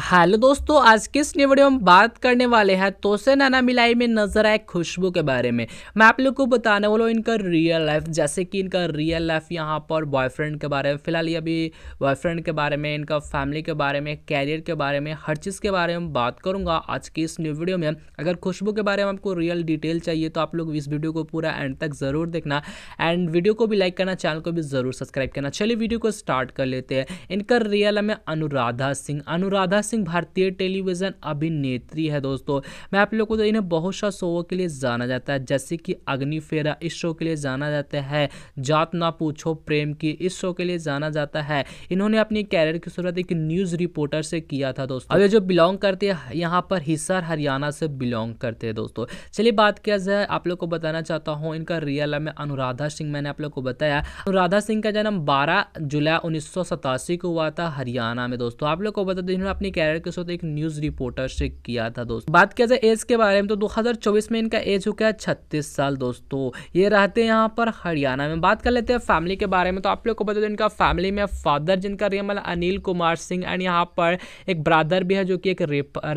hello दोस्तों आज किस इस वीडियो में बात करने वाले हैं तोसे नाना मिलाई में नजर आए खुशबू के बारे में मैं आप लोग को बताने वाला हूँ इनका रियल लाइफ जैसे कि इनका रियल लाइफ यहाँ पर बॉयफ्रेंड के बारे में फिलहाल ये अभी बॉयफ्रेंड के बारे में इनका फैमिली के बारे में कैरियर के बारे में हर चीज़ के बारे में बात करूँगा आज की इस न्यू वीडियो में अगर खुशबू के बारे में आपको रियल डिटेल चाहिए तो आप लोग इस वीडियो को पूरा एंड तक ज़रूर देखना एंड वीडियो को भी लाइक करना चैनल को भी ज़रूर सब्सक्राइब करना चलिए वीडियो को स्टार्ट कर लेते हैं इनका रियल में अनुराधा सिंह अनुराधा मीरा सिंह भारतीय टेलीविज़न अभिनेत्री है दोस्तों मैं आप लोगों को तो इन्हें बहुत सा शो के लिए जाना जाता है जैसे कि अग्निफेरा इस शो के लिए जाना जाता है जात ना पूछो प्रेम की इस शो के लिए जाना जाता है इन्होंने अपनी कैरियर की शुरुआत एक न्यूज़ रिपोर्टर से किया था दोस्तों अभी जो बिलोंग करते हैं यहाँ पर हिसार हरियाणा से बिलोंग करते हैं दोस्तों चलिए बात किया जाए आप लोग को बताना चाहता हूँ इनका रियल में अनुराधा सिंह मैंने आप लोग को बताया अनुराधा सिंह का जन्म बारह जुलाई उन्नीस को हुआ था हरियाणा में दोस्तों आप लोग को बता दें इन्होंने कैरियर के साथ एक न्यूज रिपोर्टर से किया था दोस्तों बात किया जाए एज के बारे में तो 2024 में इनका एज हो गया छत्तीस साल दोस्तों ये रहते हैं यहाँ पर हरियाणा में बात कर लेते हैं फैमिली के बारे में तो आप लोग को बता दो इनका फैमिली में फादर जिनका रियल अनिल कुमार सिंह एंड यहाँ पर एक ब्रादर भी है जो कि एक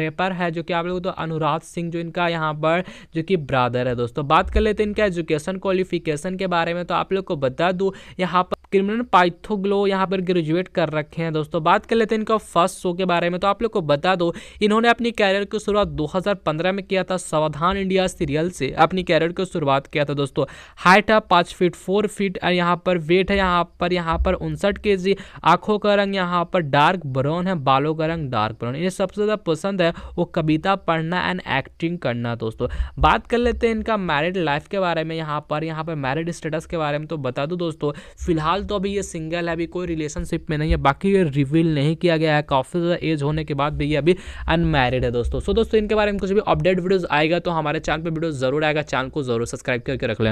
रेपर है जो कि आप लोग तो अनुराग सिंह जो इनका यहाँ पर जो कि ब्रादर है दोस्तों बात कर लेते हैं इनका एजुकेशन क्वालिफिकेशन के बारे में तो आप लोग को बता दूँ यहाँ पर क्रिमिनल पाइथोग्लो यहाँ पर ग्रेजुएट कर रखे हैं दोस्तों बात कर लेते हैं इनका फर्स्ट शो के बारे में तो आप लोग को बता दो इन्होंने अपनी कैरियर की शुरुआत 2015 में किया था सावधान इंडिया सीरियल से अपनी कैरियर की शुरुआत किया था दोस्तों हाइट है पाँच फीट फोर फीट और यहाँ पर वेट है यहाँ पर यहाँ पर उनसठ के जी आँखों का रंग यहाँ पर डार्क ब्राउन है बालों का रंग डार्क ब्राउन इन्हें सबसे ज़्यादा पसंद है वो कविता पढ़ना एंड एक्टिंग करना दोस्तों बात कर लेते हैं इनका मैरिड लाइफ के बारे में यहाँ पर यहाँ पर मैरिड स्टेटस के बारे में तो बता दो दोस्तों फिलहाल तो अभी ये सिंगल है अभी कोई रिलेशनशिप में नहीं है बाकी ये रिवील नहीं किया गया है काफ़ी ज़्यादा एज होने के बाद भी ये अभी अनमैरिड है दोस्तों सो दोस्तों इनके बारे में कुछ भी अपडेट वीडियोज़ आएगा तो हमारे चैनल पर वीडियो ज़रूर आएगा चैनल को जरूर सब्सक्राइब करके रख लें